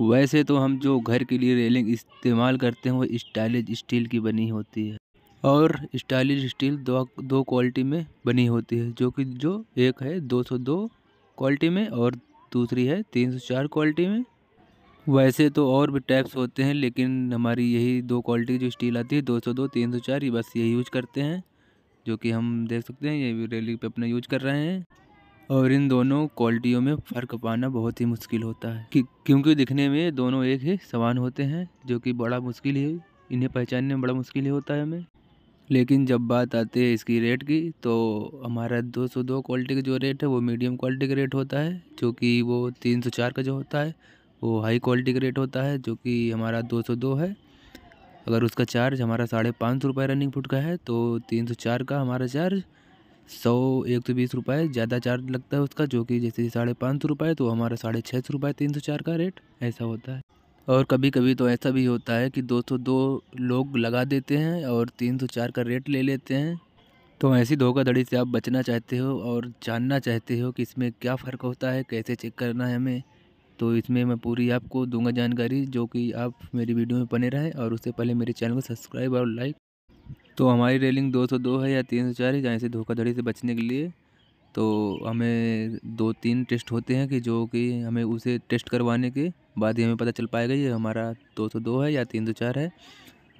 वैसे तो हम जो घर के लिए रेलिंग इस्तेमाल करते हैं वो स्टाइलिश स्टील की बनी होती है और स्टाइलिश स्टील दो दो क्वालिटी में बनी होती है जो कि जो एक है 202 क्वालिटी में और दूसरी है 304 क्वालिटी में वैसे तो और भी टाइप्स होते हैं लेकिन हमारी यही दो क्वालिटी जो स्टील आती है 202 304 ये बस यही यूज करते हैं जो कि हम देख सकते हैं ये भी रेलिंग पे अपना यूज कर रहे हैं और इन दोनों क्वालिटियों में फ़र्क पाना बहुत ही मुश्किल होता है क्योंकि दिखने में दोनों एक ही समान होते हैं जो कि बड़ा मुश्किल है इन्हें पहचानने में बड़ा मुश्किल ही होता है हमें लेकिन जब बात आती है इसकी रेट की तो हमारा 202 क्वालिटी का जो रेट है वो मीडियम क्वालिटी का रेट होता है जो कि वो 304 का जो होता है वो हाई क्वालिटी का रेट होता है जो कि हमारा 202 है अगर उसका चार्ज हमारा साढ़े पाँच सौ रुपये रनिंग फुट का है तो तीन सौ चार का हमारा चार्ज सौ एक सौ बीस रुपये ज़्यादा चार्ज लगता है उसका जो कि जैसे साढ़े पाँच सौ रुपये तो हमारा साढ़े छः सौ रुपये तीन सौ चार का रेट ऐसा होता है और कभी कभी तो ऐसा भी होता है कि दो सौ दो लोग लगा देते हैं और तीन सौ चार का रेट ले लेते हैं तो ऐसी धोखाधड़ी से आप बचना चाहते हो और जानना चाहते हो कि इसमें क्या फ़र्क होता है कैसे चेक करना है हमें तो इसमें मैं पूरी आपको दूंगा जानकारी जो कि आप मेरी वीडियो में बने रहें और उससे पहले मेरे चैनल को सब्सक्राइब और लाइक तो हमारी रेलिंग 202 है या 304 है जहाँ से धोखाधड़ी से बचने के लिए तो हमें दो तीन टेस्ट होते हैं कि जो कि हमें उसे टेस्ट करवाने के बाद ही हमें पता चल पाएगा ये हमारा 202 है या 304 है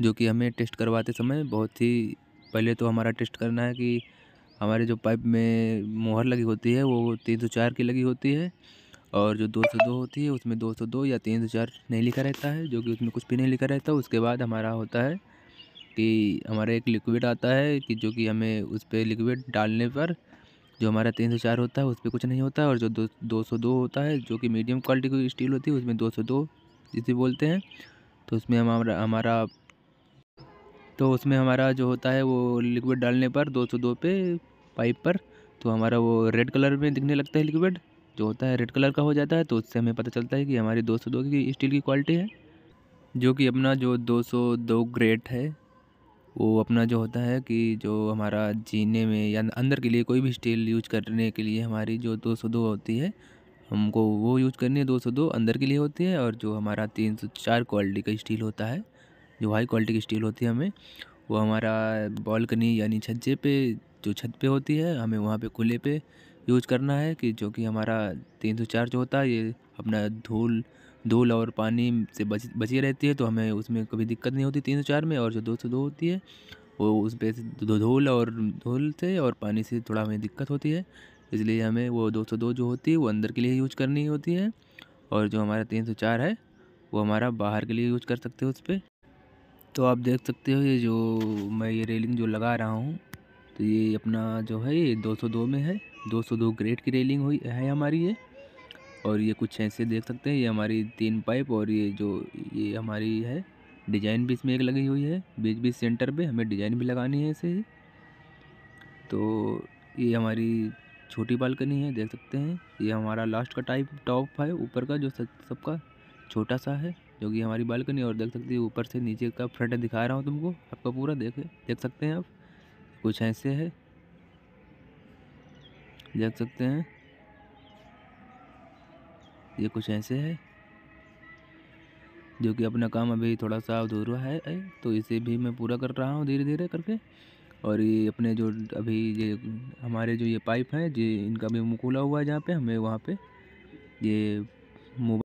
जो कि हमें टेस्ट करवाते समय बहुत ही पहले तो हमारा टेस्ट करना है कि हमारे जो पाइप में मोहर लगी होती है वो तीन सौ चार की लगी होती है और जो दो सौ दो होती है उसमें दो सौ दो या तीन सौ चार नहीं लिखा रहता है जो कि उसमें कुछ भी नहीं लिखा रहता उसके बाद हमारा होता है कि हमारा एक लिक्विड आता है कि जो कि हमें उस पर लिक्विड डालने पर जो हमारा तीन सौ चार होता है उस पर कुछ नहीं होता है और जो दो दो सौ दो होता है जो कि मीडियम क्वालिटी की स्टील होती है उसमें दो सौ दो जिसे बोलते हैं तो उसमें हमारा हमारा तो उसमें हमारा जो होता है वो लिक्विड डालने पर दो सौ दो पे पाइप पर तो हमारा वो रेड कलर में दिखने लगता है लिक्विड जो होता है रेड कलर का हो जाता है तो उससे हमें पता चलता है कि हमारी दो सौ दो की स्टील की क्वालिटी है जो कि अपना जो दो सौ दो ग्रेड है वो अपना जो होता है कि जो हमारा जीने में या अंदर के लिए कोई भी स्टील यूज करने के लिए हमारी जो दो सौ दो होती है हमको वो यूज करनी है दो सौ दो अंदर के लिए होती है और जो हमारा तीन सौ चार क्वालिटी का स्टील होता है जो हाई क्वालिटी की स्टील होती है हमें वो हमारा बॉलकनी यानी छज्जे पे जो छत पे होती है हमें वहाँ पे खुले पे यूज करना है कि जो कि हमारा तीन सौ चार जो होता है ये अपना धूल धूल और पानी से बच बची रहती है तो हमें उसमें कभी दिक्कत नहीं होती तीन सौ चार में और जो दो सौ दो होती है वो उस पर धूल और धूल से और पानी से थोड़ा हमें दिक्कत होती है इसलिए हमें वो दो सौ दो जो होती है वो अंदर के लिए यूज करनी होती है और जो हमारा तीन सौ चार है वो हमारा बाहर के लिए यूज कर सकते हो उस पर तो आप देख सकते हो ये जो मैं ये रेलिंग जो लगा रहा हूँ तो ये अपना जो है ये दो सौ दो में है दो सौ दो ग्रेड की रेलिंग हुई है हमारी ये और ये कुछ ऐसे देख सकते हैं ये हमारी तीन पाइप और ये जो ये हमारी है डिजाइन भी इसमें एक लगी हुई है बीच बीच सेंटर पे हमें डिजाइन भी लगानी है इसे ही तो ये हमारी छोटी बालकनी है देख सकते हैं ये हमारा लास्ट का टाइप टॉप है ऊपर का जो सबका छोटा सा है जो कि हमारी बालकनी और देख सकते हैं ऊपर से नीचे का फ्रंट दिखा रहा हूँ तुमको आपका पूरा देख देख सकते हैं आप कुछ ऐसे है देख सकते हैं ये कुछ ऐसे है जो कि अपना काम अभी थोड़ा सा अधूरा है तो इसे भी मैं पूरा कर रहा हूँ धीरे धीरे करके और ये अपने जो अभी ये हमारे जो ये पाइप हैं जी इनका भी मुँह खुला हुआ है जहाँ पे हमें वहाँ पे ये मोबाइल